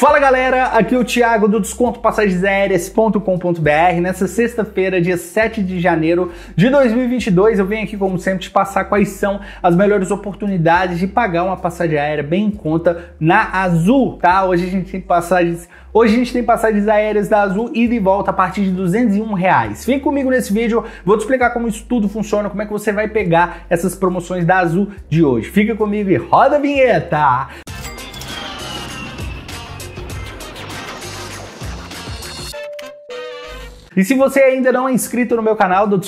Fala galera, aqui é o Thiago do descontopassagens Nessa sexta-feira, dia 7 de janeiro de 2022, eu venho aqui como sempre te passar quais são as melhores oportunidades de pagar uma passagem aérea bem em conta na Azul, tá? Hoje a gente tem passagens, hoje a gente tem passagens aéreas da Azul ida e volta a partir de 201 reais. Vem comigo nesse vídeo, vou te explicar como isso tudo funciona, como é que você vai pegar essas promoções da Azul de hoje. Fica comigo e roda a vinheta. E se você ainda não é inscrito no meu canal do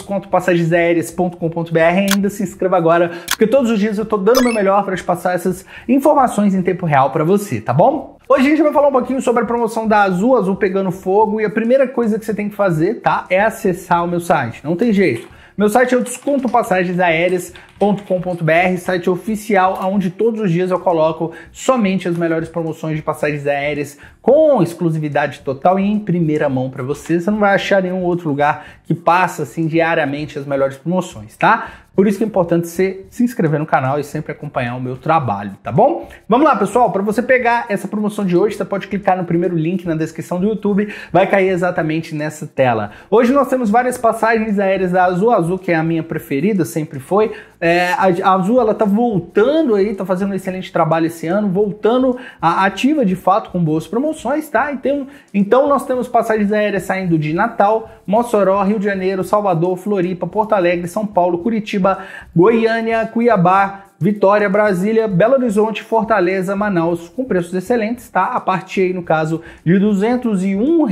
Aéreas.com.br, ainda se inscreva agora, porque todos os dias eu estou dando o meu melhor para te passar essas informações em tempo real para você, tá bom? Hoje a gente vai falar um pouquinho sobre a promoção da Azul, Azul Pegando Fogo, e a primeira coisa que você tem que fazer, tá? É acessar o meu site. Não tem jeito. Meu site é o descontopassagensaéreas.com.br, site oficial onde todos os dias eu coloco somente as melhores promoções de passagens aéreas com exclusividade total e em primeira mão para você. Você não vai achar nenhum outro lugar que passa assim diariamente as melhores promoções, tá? Por isso que é importante você se inscrever no canal e sempre acompanhar o meu trabalho, tá bom? Vamos lá, pessoal. Para você pegar essa promoção de hoje, você pode clicar no primeiro link na descrição do YouTube, vai cair exatamente nessa tela. Hoje nós temos várias passagens aéreas da Azul. A Azul, que é a minha preferida, sempre foi. É, a Azul, ela tá voltando aí, tá fazendo um excelente trabalho esse ano, voltando ativa de fato com boas promoções, tá? Então, então nós temos passagens aéreas saindo de Natal, Mossoró, Rio de Janeiro, Salvador, Floripa, Porto Alegre, São Paulo, Curitiba. Curitiba, Goiânia, Cuiabá, Vitória, Brasília, Belo Horizonte, Fortaleza, Manaus, com preços excelentes, tá? A partir aí, no caso, de R$ 201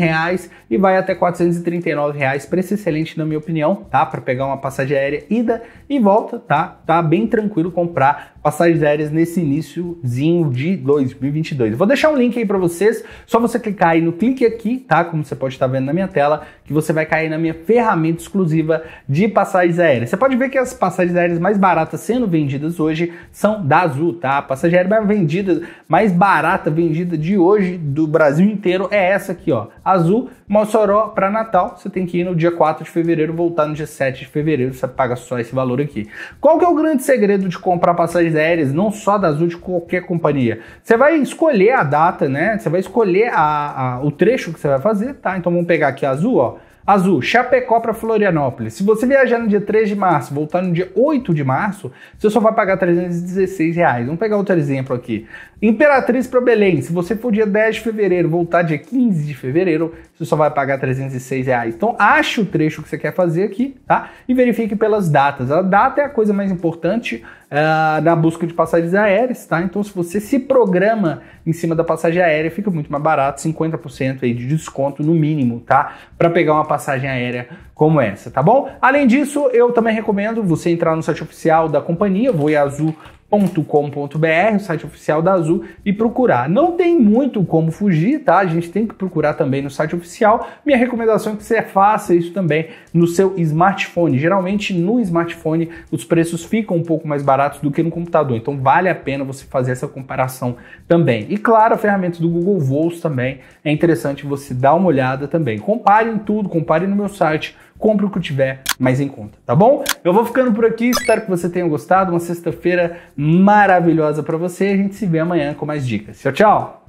e vai até R$ 439 preço excelente na minha opinião, tá? Para pegar uma passagem aérea ida e volta, tá? Tá bem tranquilo comprar passagens aéreas nesse iníciozinho de 2022. Vou deixar um link aí para vocês, só você clicar aí no clique aqui, tá? Como você pode estar vendo na minha tela, que você vai cair na minha ferramenta exclusiva de passagens aéreas. Você pode ver que as passagens aéreas mais baratas sendo vendidas hoje hoje são da Azul, tá? A passagem mais vendida, mais barata vendida de hoje do Brasil inteiro é essa aqui, ó. Azul, Mossoró para Natal, você tem que ir no dia 4 de fevereiro, voltar no dia 7 de fevereiro, você paga só esse valor aqui. Qual que é o grande segredo de comprar passagens aéreas, não só da Azul, de qualquer companhia? Você vai escolher a data, né? Você vai escolher a, a o trecho que você vai fazer, tá? Então vamos pegar aqui a Azul, ó Azul, Chapecó para Florianópolis. Se você viajar no dia 3 de março, voltar no dia 8 de março, você só vai pagar 316 reais. Vamos pegar outro exemplo aqui. Imperatriz para Belém. Se você for dia 10 de fevereiro, voltar dia 15 de fevereiro, você só vai pagar 306 reais. Então, ache o trecho que você quer fazer aqui, tá? E verifique pelas datas. A data é a coisa mais importante uh, na busca de passagens aéreas, tá? Então, se você se programa em cima da passagem aérea, fica muito mais barato, 50% aí de desconto no mínimo, tá? Para pegar uma passagem aérea como essa, tá bom? Além disso, eu também recomendo você entrar no site oficial da companhia, voiazul.com .com.br, o site oficial da Azul, e procurar. Não tem muito como fugir, tá? A gente tem que procurar também no site oficial. Minha recomendação é que você faça isso também no seu smartphone. Geralmente no smartphone os preços ficam um pouco mais baratos do que no computador, então vale a pena você fazer essa comparação também. E claro, a ferramenta do Google Voos também é interessante você dar uma olhada também. Comparem tudo, compare no meu site compre o que tiver mais em conta, tá bom? Eu vou ficando por aqui, espero que você tenha gostado. Uma sexta-feira maravilhosa para você. A gente se vê amanhã com mais dicas. Tchau, tchau!